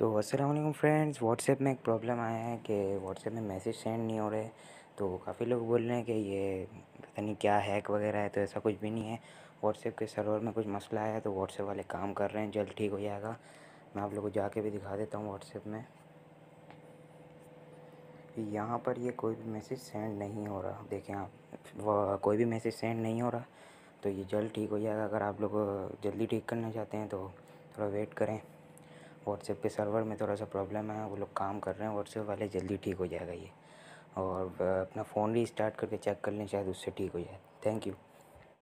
तो Aslam friends WhatsApp में एक प्रॉब्लम आया है कि व्हाट्सएप में मैसेज सेंड नहीं हो रहे तो काफ़ी लोग बोल रहे हैं कि ये पता नहीं क्या हैक वगैरह है तो ऐसा कुछ भी नहीं है व्हाट्सएप के सर्वर में कुछ मसला आया तो व्हाट्सएप वाले काम कर रहे हैं जल्द ठीक हो जाएगा मैं आप लोग को जाके भी दिखा देता हूँ व्हाट्सएप में यहाँ पर ये कोई भी मैसेज सेंड नहीं हो रहा देखें आप कोई भी मैसेज सेंड नहीं हो रहा तो ये जल्द ठीक हो जाएगा अगर आप लोग जल्दी ठीक करना चाहते हैं तो थोड़ा वेट करें व्हाट्सएप के सर्वर में थोड़ा सा प्रॉब्लम है वो लोग काम कर रहे हैं व्हाट्सएप वाले जल्दी ठीक हो जाएगा ये और अपना फ़ोन रीस्टार्ट करके चेक कर लें शायद उससे ठीक हो जाए थैंक यू